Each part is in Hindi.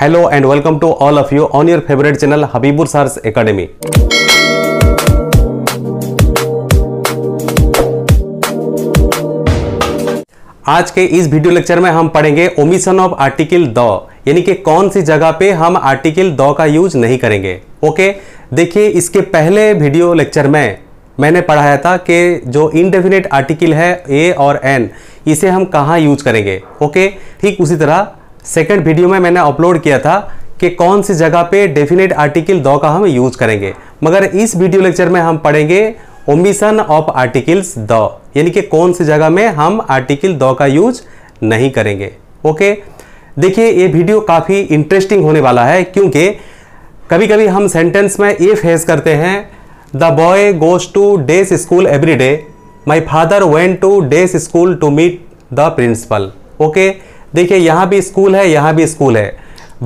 Hello and welcome to all of you on your favourite channel Habibur sir's academy आज के इस वीडियो लेक्चर में हम पढ़ेंगे ओमिशन ऑफ आर्टिकल द यानी कि कौन सी जगह पे हम आर्टिकल द का यूज नहीं करेंगे ओके देखिए इसके पहले वीडियो लेक्चर में मैंने पढ़ाया था कि जो इनडेफिनेट आर्टिकल है ए और एन इसे हम कहाँ यूज करेंगे ओके ठीक उसी तरह सेकेंड वीडियो में मैंने अपलोड किया था कि कौन सी जगह पे डेफिनेट आर्टिकल दो का हम यूज करेंगे मगर इस वीडियो लेक्चर में हम पढ़ेंगे ओमिशन ऑफ आर्टिकल्स द यानी कि कौन सी जगह में हम आर्टिकल दो का यूज नहीं करेंगे ओके देखिए ये वीडियो काफ़ी इंटरेस्टिंग होने वाला है क्योंकि कभी कभी हम सेंटेंस में ये फेस करते हैं the boy goes to days school every day my father went to days school to meet the principal okay okay? देखिए यहाँ भी स्कूल है यहाँ भी स्कूल है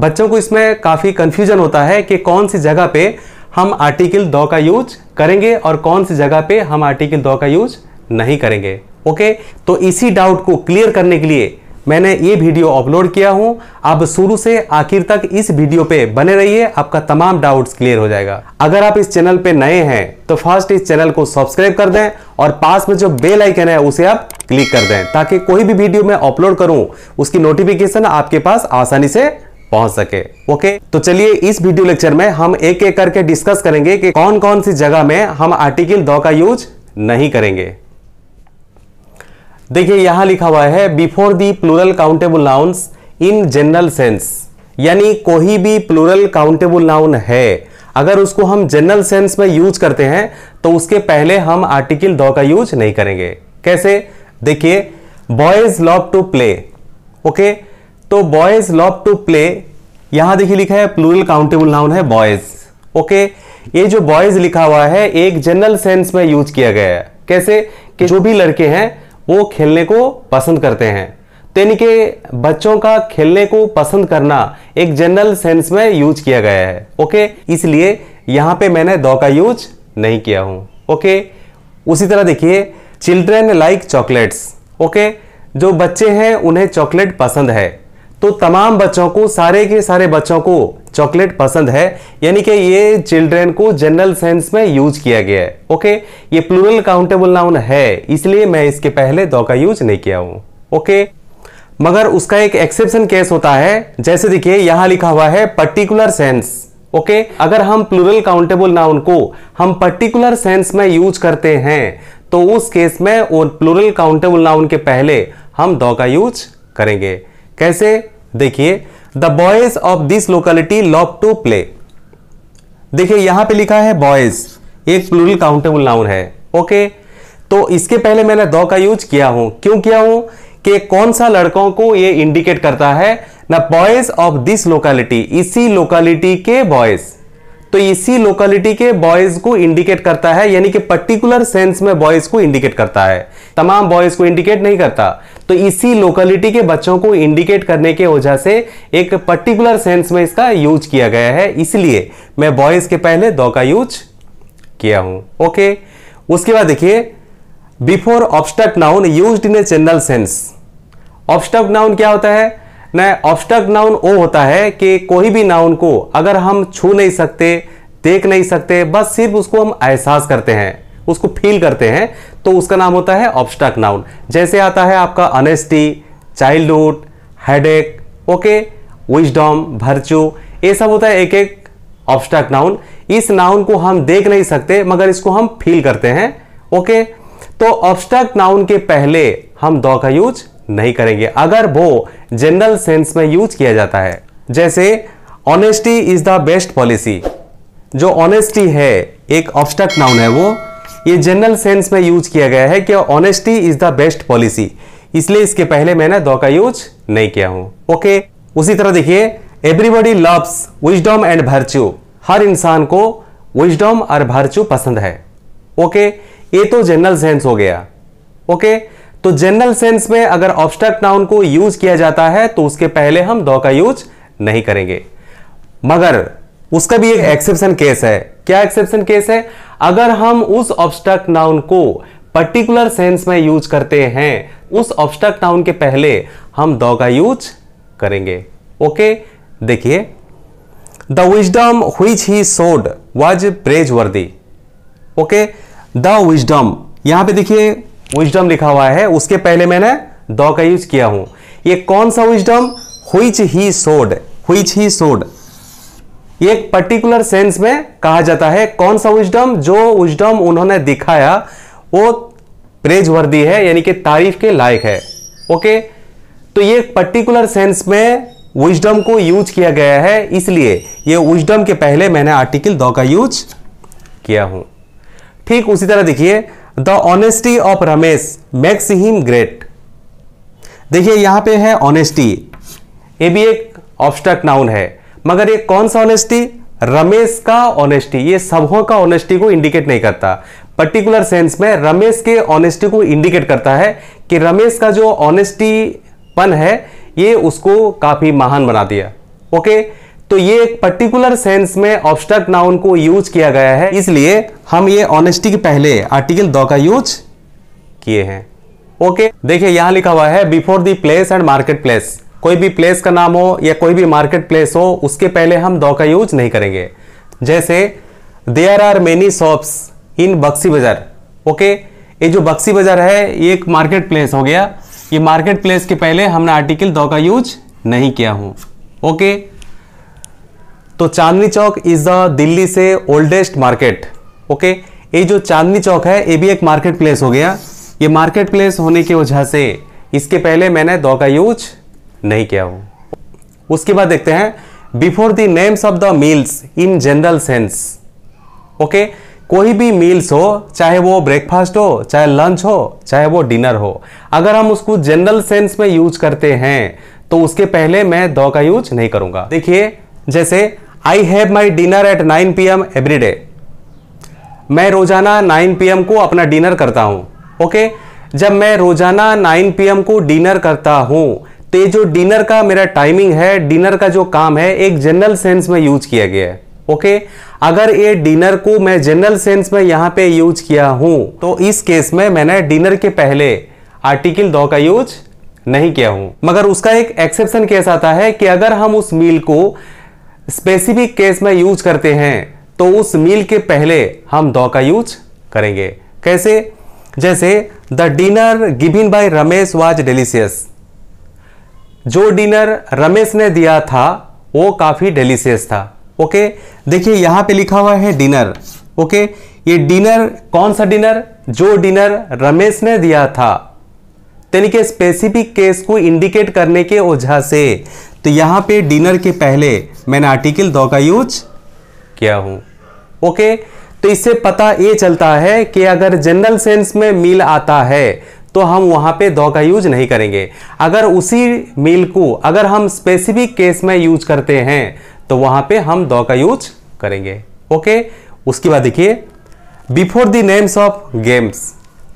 बच्चों को इसमें काफ़ी कन्फ्यूजन होता है कि कौन सी जगह पे हम आर्टिकल दो का यूज करेंगे और कौन सी जगह पे हम आर्टिकल दो का यूज नहीं करेंगे ओके तो इसी डाउट को क्लियर करने के लिए मैंने ये वीडियो अपलोड किया हूँ आप शुरू से आखिर तक इस वीडियो पे बने रहिए आपका तमाम डाउट्स क्लियर हो जाएगा अगर आप इस चैनल पे नए हैं तो फर्स्ट इस चैनल को सब्सक्राइब कर दें और पास में जो बेल आइकन है उसे आप क्लिक कर दें ताकि कोई भी वीडियो मैं अपलोड करूँ उसकी नोटिफिकेशन आपके पास आसानी से पहुंच सके ओके तो चलिए इस वीडियो लेक्चर में हम एक एक करके डिस्कस करेंगे कि कौन कौन सी जगह में हम आर्टिकल दो का यूज नहीं करेंगे देखिए यहां लिखा हुआ है before the plural countable noun in general sense यानी कोई भी प्लूरल काउंटेबल नाउन है अगर उसको हम जनरल सेंस में यूज करते हैं तो उसके पहले हम आर्टिकल दो का यूज नहीं करेंगे कैसे देखिए boys love to play okay तो बॉयज लव टू प्ले यहां देखिए लिखा है प्लूरल काउंटेबल नाउन है बॉयज ओके ये जो बॉयज लिखा हुआ है एक जनरल सेंस में यूज किया गया है कैसे कि जो भी लड़के हैं वो खेलने को पसंद करते हैं तो यानी कि बच्चों का खेलने को पसंद करना एक जनरल सेंस में यूज किया गया है ओके इसलिए यहाँ पे मैंने दौ का यूज नहीं किया हूँ ओके उसी तरह देखिए चिल्ड्रेन लाइक चॉकलेट्स ओके जो बच्चे हैं उन्हें चॉकलेट पसंद है तो तमाम बच्चों को सारे के सारे बच्चों को चॉकलेट पसंद है यानी कि ये चिल्ड्रेन को जनरल सेंस में यूज किया गया है ओके ये प्लूरल काउंटेबल नाउन है इसलिए मैं इसके पहले दो का यूज नहीं किया हूं ओके मगर उसका एक एक्सेप्शन केस होता है जैसे देखिए यहां लिखा हुआ है पर्टिकुलर सेंस ओके अगर हम प्लूरल काउंटेबल नाउन को हम पर्टिकुलर सेंस में यूज करते हैं तो उस केस में वो प्लूरल काउंटेबल नाउन के पहले हम दो का यूज करेंगे कैसे देखिए the boys of this locality love to play देखिए यहां पे लिखा है बॉयज एक प्लूरल काउंटेबल नाउन है ओके तो इसके पहले मैंने द का यूज किया हूं क्यों किया हूं कि कौन सा लड़कों को ये इंडिकेट करता है ना बॉयज ऑफ दिस लोकेलिटी इसी लोकेलिटी के बॉयज तो इसी लोकेलिटी के बॉयज को इंडिकेट करता है यानी कि पर्टिकुलर सेंस में बॉयज को इंडिकेट करता है तमाम बॉयज को इंडिकेट नहीं करता तो इसी लोकलिटी के बच्चों को इंडिकेट करने के वजह से एक पर्टिकुलर सेंस में इसका यूज किया गया है इसलिए मैं बॉयज के पहले दो का यूज किया हूं ओके उसके बाद देखिए before abstract noun use in a general sense abstract noun क्या होता है ना ऑब्स्टक नाउन वो होता है कि कोई भी नाउन को अगर हम छू नहीं सकते देख नहीं सकते बस सिर्फ उसको हम एहसास करते हैं उसको फील करते हैं तो उसका नाम होता है ऑब्स्ट्रक नाउन जैसे आता है आपका honesty childhood headache okay wisdom virtue ये सब होता है एक एक ऑब्स्ट्रक नाउन इस नाउन को हम देख नहीं सकते मगर इसको हम फील करते हैं ओके तो ऑब्स्ट्रक नाउन के पहले हम दो का यूज नहीं करेंगे अगर वो जनरल सेंस में यूज किया जाता है जैसे honesty is the best policy जो ऑनेस्टी है एक ऑब्स्ट्रक नाउन है वो ये जनरल सेंस में यूज किया गया है कि honesty is the best policy इसलिए इसके पहले मैंने दो का यूज नहीं किया हूं ओके उसी तरह देखिए everybody loves wisdom and virtue हर इंसान को विजडम और भर्च्यू पसंद है ओके ये तो जनरल सेंस हो गया ओके तो जनरल सेंस में अगर ऑब्स्ट्रक्ट नाउन को यूज किया जाता है तो उसके पहले हम दो का यूज नहीं करेंगे मगर उसका भी एक एक्सेप्शन केस है क्या एक्सेप्शन केस है अगर हम उस ऑब्स्ट्रक्ट नाउन को पर्टिकुलर सेंस में यूज करते हैं उस ऑब्स्ट्रक्ट नाउन के पहले हम दौ का यूज करेंगे ओके देखिए the wisdom which he showed was praiseworthy okay the wisdom यहां पे देखिए विजडम लिखा हुआ है उसके पहले मैंने द का यूज किया हूं ये कौन सा विजडम हुईच ही सोड हुईच ही सोड एक पर्टिकुलर सेंस में कहा जाता है कौन सा विजडम जो विजडम उन्होंने दिखाया वो प्रेज वर्दी है यानी कि तारीफ के लायक है ओके तो ये पर्टिकुलर सेंस में विजडम को यूज किया गया है इसलिए ये विजडम के पहले मैंने आर्टिकल दो का यूज किया हूं ठीक उसी तरह देखिए the honesty of Ramesh makes him great देखिए यहां पे है ऑनेस्टी ये भी एक ऑब्स्ट्रक्ट नाउन है मगर ये कौन सा ऑनेस्टी रमेश का ऑनेस्टी ये सबों का ऑनेस्टी को इंडिकेट नहीं करता पर्टिकुलर सेंस में रमेश के ऑनेस्टी को इंडिकेट करता है कि रमेश का जो ऑनेस्टी पन है ये उसको काफ़ी महान बना दिया ओके तो ये एक पर्टिकुलर सेंस में ऑब्स्ट्रक्ट नाउन को यूज किया गया है इसलिए हम ये ऑनेस्टी के पहले आर्टिकल दो का यूज किए हैं ओके देखिए यहां लिखा हुआ है before the place and market place कोई भी प्लेस का नाम हो या कोई भी मार्केट प्लेस हो उसके पहले हम दो का यूज नहीं करेंगे जैसे there are many shops in Buxi Bazaar okay ये जो बक्सी बाजार है ये एक मार्केट प्लेस हो गया ये मार्केट प्लेस के पहले हमने आर्टिकल दो का यूज नहीं किया हूं ओके तो चांदनी चौक इज द दिल्ली से ओल्डेस्ट मार्केट ओके ये जो चांदनी चौक है ये भी एक मार्केट प्लेस हो गया ये मार्केट प्लेस होने की वजह से इसके पहले मैंने दो का यूज नहीं किया हो उसके बाद देखते हैं before the names of the meals in general sense okay कोई भी मील्स हो चाहे वो ब्रेकफास्ट हो चाहे लंच हो चाहे वो डिनर हो अगर हम उसको जनरल सेंस में यूज करते हैं तो उसके पहले मैं द का यूज नहीं करूंगा देखिए जैसे I have my dinner at 9 P M every day मैं रोजाना 9 पी एम को अपना डिनर करता हूँ ओके जब मैं रोजाना 9 पी एम को डिनर करता हूँ तो ये जो डिनर का मेरा टाइमिंग है डिनर का जो काम है एक जनरल सेंस में यूज किया गया है ओके okay? अगर ये डिनर को मैं जनरल सेंस में यहाँ पे यूज किया हूँ तो इस केस में मैंने डिनर के पहले आर्टिकल दो का यूज नहीं किया हूँ मगर उसका एक एक्सेप्शन केस आता है कि अगर हम उस मील को स्पेसिफिक केस में यूज करते हैं तो उस मील के पहले हम दो का यूज करेंगे कैसे जैसे the dinner given by Ramesh was delicious जो डिनर रमेश ने दिया था वो काफ़ी डेलीशियस था ओके देखिए यहां पे लिखा हुआ है डिनर ओके ये डिनर कौन सा डिनर जो डिनर रमेश ने दिया था यानी कि स्पेसिफिक केस को इंडिकेट करने के ओझा से तो यहां पे डिनर के पहले मैंने आर्टिकल दो का यूज किया हूं ओके तो इससे पता ये चलता है कि अगर जनरल सेंस में मील आता है तो हम वहाँ पे दो का यूज नहीं करेंगे अगर उसी मील को अगर हम स्पेसिफिक केस में यूज करते हैं तो वहाँ पे हम दो का यूज करेंगे ओके उसके बाद देखिए before the names of games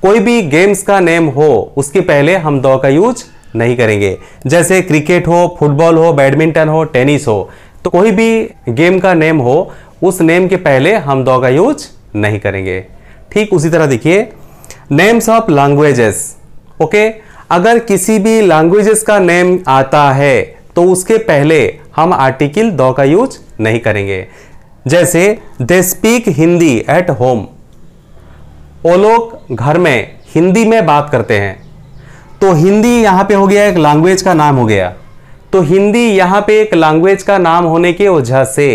कोई भी गेम्स का नेम हो उसके पहले हम दो का यूज नहीं करेंगे जैसे क्रिकेट हो फुटबॉल हो बैडमिंटन हो टेनिस हो तो कोई भी गेम का नेम हो उस नेम के पहले हम दो का यूज नहीं करेंगे ठीक उसी तरह देखिए नेम्स ऑफ लैंग्वेजेस ओके अगर किसी भी लैंग्वेजेस का नेम आता है तो उसके पहले हम आर्टिकल दो का यूज नहीं करेंगे जैसे they speak Hindi at home वो लोग घर में हिंदी में बात करते हैं तो हिंदी यहां पे हो गया एक लैंग्वेज का नाम हो गया तो हिंदी यहाँ पे एक लैंग्वेज का नाम होने की वजह से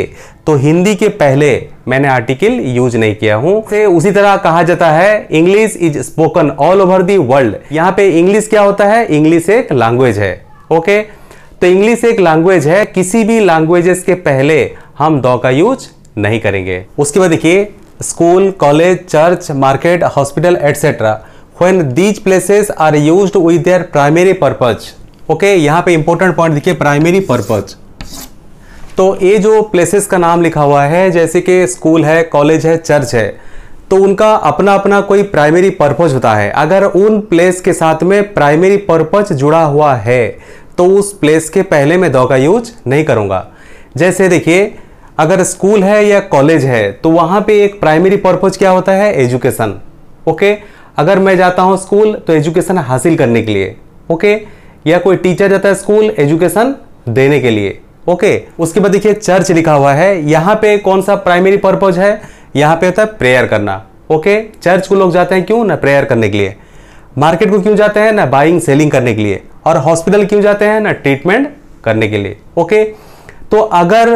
तो हिंदी के पहले मैंने आर्टिकल यूज नहीं किया हूं से उसी तरह कहा जाता है English is spoken all over the world यहाँ पे इंग्लिश क्या होता है इंग्लिश एक लैंग्वेज है ओके तो इंग्लिश एक लैंग्वेज है किसी भी लैंग्वेजेस के पहले हम दो का यूज नहीं करेंगे उसके बाद देखिए school college church market hospital etcetera when these places are use with their primary purpose okay यहाँ पे इंपॉर्टेंट पॉइंट देखिए प्राइमरी पर्पज तो ये जो प्लेसेस का नाम लिखा हुआ है जैसे कि स्कूल है कॉलेज है चर्च है तो उनका अपना अपना कोई प्राइमरी पर्पज होता है अगर उन प्लेस के साथ में प्राइमरी पर्पज जुड़ा हुआ है तो उस प्लेस के पहले मैं दो का यूज नहीं करूँगा जैसे देखिए अगर स्कूल है या कॉलेज है तो वहाँ पे एक प्राइमरी पर्पज क्या होता है एजुकेशन ओके अगर मैं जाता हूँ स्कूल तो एजुकेशन हासिल करने के लिए ओके या कोई टीचर जाता है स्कूल एजुकेशन देने के लिए ओके उसके बाद देखिए चर्च लिखा हुआ है यहाँ पे कौन सा प्राइमरी पर्पज है यहाँ पे होता है प्रेयर करना ओके चर्च को लोग जाते हैं क्यों ना प्रेयर करने के लिए मार्केट को क्यों जाते हैं ना बाइंग सेलिंग करने के लिए और हॉस्पिटल क्यों जाते हैं ना ट्रीटमेंट करने के लिए ओके तो अगर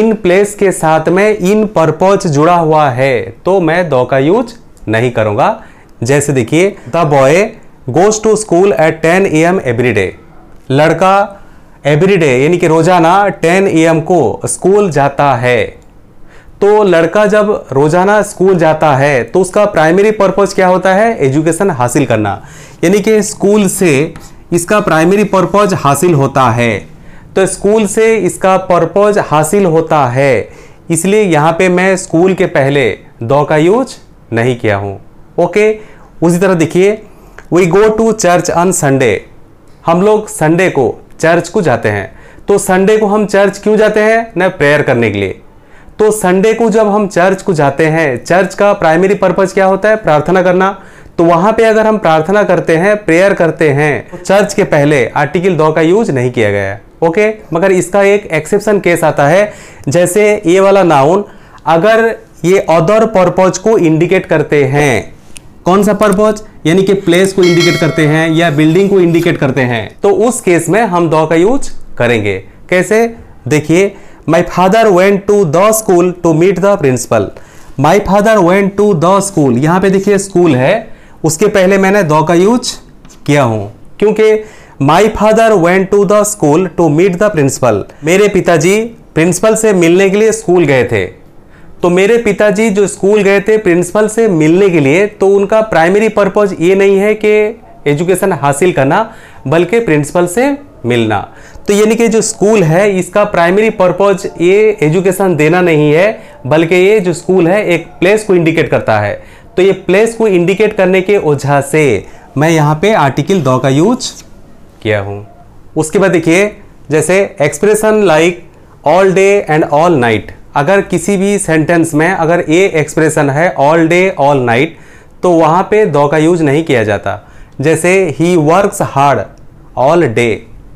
इन प्लेस के साथ में इन पर्पज जुड़ा हुआ है तो मैं दो का यूज नहीं करूँगा जैसे देखिए the boy goes to school at ten A M every day लड़का एवरी डे यानी कि रोजाना टेन ए एम को स्कूल जाता है तो लड़का जब रोजाना स्कूल जाता है तो उसका प्राइमरी पर्पज़ क्या होता है एजुकेशन हासिल करना यानी कि स्कूल से इसका प्राइमरी पर्पज़ हासिल होता है तो स्कूल से इसका पर्पज़ हासिल होता है इसलिए यहाँ पे मैं स्कूल के पहले दो का यूज नहीं किया हूँ ओके उसी तरह देखिए we go to church on Sunday हम लोग संडे को चर्च को जाते हैं तो संडे को हम चर्च क्यों जाते हैं न प्रेयर करने के लिए तो संडे को जब हम चर्च को जाते हैं चर्च का प्राइमरी पर्पज क्या होता है प्रार्थना करना तो वहां पे अगर हम प्रार्थना करते हैं प्रेयर करते हैं चर्च तो के पहले आर्टिकल दो का यूज नहीं किया गया है ओके मगर इसका एक एक्सेप्शन केस आता है जैसे ये वाला नाउन अगर ये अदर पर्पज को इंडिकेट करते हैं कौन सा पर्पज यानी कि प्लेस को इंडिकेट करते हैं या बिल्डिंग को इंडिकेट करते हैं तो उस केस में हम दो का यूज करेंगे कैसे देखिए my father went to the school to meet the principal my father went to the school यहाँ पे देखिए स्कूल है उसके पहले मैंने दो का यूज किया हूँ क्योंकि my father went to the school to meet the principal मेरे पिताजी प्रिंसिपल से मिलने के लिए स्कूल गए थे तो मेरे पिताजी जो स्कूल गए थे प्रिंसिपल से मिलने के लिए तो उनका प्राइमरी पर्पज़ ये नहीं है कि एजुकेशन हासिल करना बल्कि प्रिंसिपल से मिलना तो यानी कि जो स्कूल है इसका प्राइमरी पर्पज ये एजुकेशन देना नहीं है बल्कि ये जो स्कूल है एक प्लेस को इंडिकेट करता है तो ये प्लेस को इंडिकेट करने के ओझा से मैं यहाँ पे आर्टिकल दो का यूज किया हूँ उसके बाद देखिए जैसे expression like all day and all night अगर किसी भी सेंटेंस में अगर ए एक्सप्रेशन है ऑल डे ऑल नाइट तो वहाँ पे दो का यूज नहीं किया जाता जैसे ही works hard all day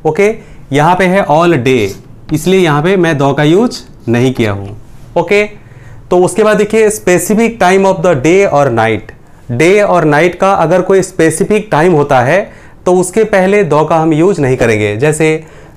okay यहाँ पे है ऑल डे इसलिए यहाँ पे मैं दो का यूज नहीं किया हूँ ओके तो उसके बाद देखिए specific time of the day और नाइट डे और नाइट का अगर कोई स्पेसिफिक टाइम होता है तो उसके पहले दो का हम यूज नहीं करेंगे जैसे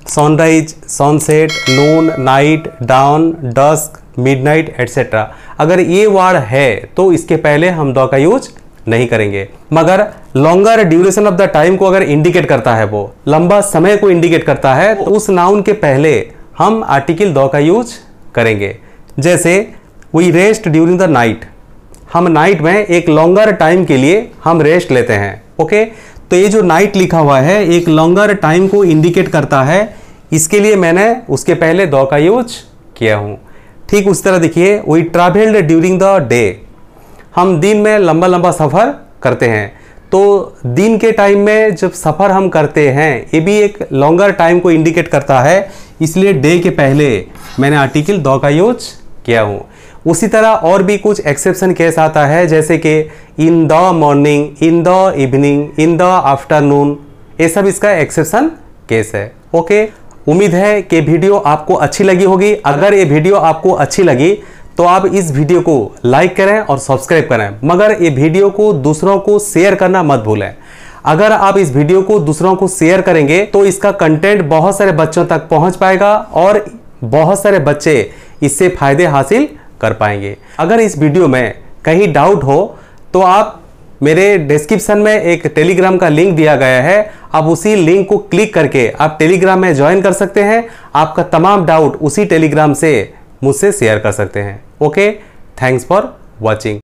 sunrise sunset noon night dawn dusk midnight etcetera अगर ये वर्ड है तो इसके पहले हम द का यूज नहीं करेंगे मगर longer duration of the time को अगर इंडिकेट करता है वो लंबा समय को इंडिकेट करता है तो उस नाउन के पहले हम आर्टिकल द का यूज करेंगे जैसे we rest during the night हम नाइट में एक लॉन्गर टाइम के लिए हम रेस्ट लेते हैं ओके okay? तो ये जो नाइट लिखा हुआ है एक लॉन्गर टाइम को इंडिकेट करता है इसके लिए मैंने उसके पहले दौ का यूज किया हूँ ठीक उस तरह देखिए we travelled during the day हम दिन में लंबा लंबा सफ़र करते हैं तो दिन के टाइम में जब सफ़र हम करते हैं ये भी एक लॉन्गर टाइम को इंडिकेट करता है इसलिए डे के पहले मैंने आर्टिकल दो का यूज किया हूँ उसी तरह और भी कुछ एक्सेप्शन केस आता है जैसे कि in the morning in the evening in the afternoon ये सब इसका एक्सेप्शन केस है ओके उम्मीद है कि वीडियो आपको अच्छी लगी होगी अगर ये वीडियो आपको अच्छी लगी तो आप इस वीडियो को लाइक करें और सब्सक्राइब करें मगर ये वीडियो को दूसरों को शेयर करना मत भूलें अगर आप इस वीडियो को दूसरों को शेयर करेंगे तो इसका कंटेंट बहुत सारे बच्चों तक पहुंच पाएगा और बहुत सारे बच्चे इससे फायदे हासिल कर पाएंगे अगर इस वीडियो में कहीं डाउट हो तो आप मेरे डिस्क्रिप्शन में एक टेलीग्राम का लिंक दिया गया है आप उसी लिंक को क्लिक करके आप टेलीग्राम में ज्वाइन कर सकते हैं आपका तमाम डाउट उसी टेलीग्राम से मुझसे शेयर कर सकते हैं ओके थैंक्स फॉर वॉचिंग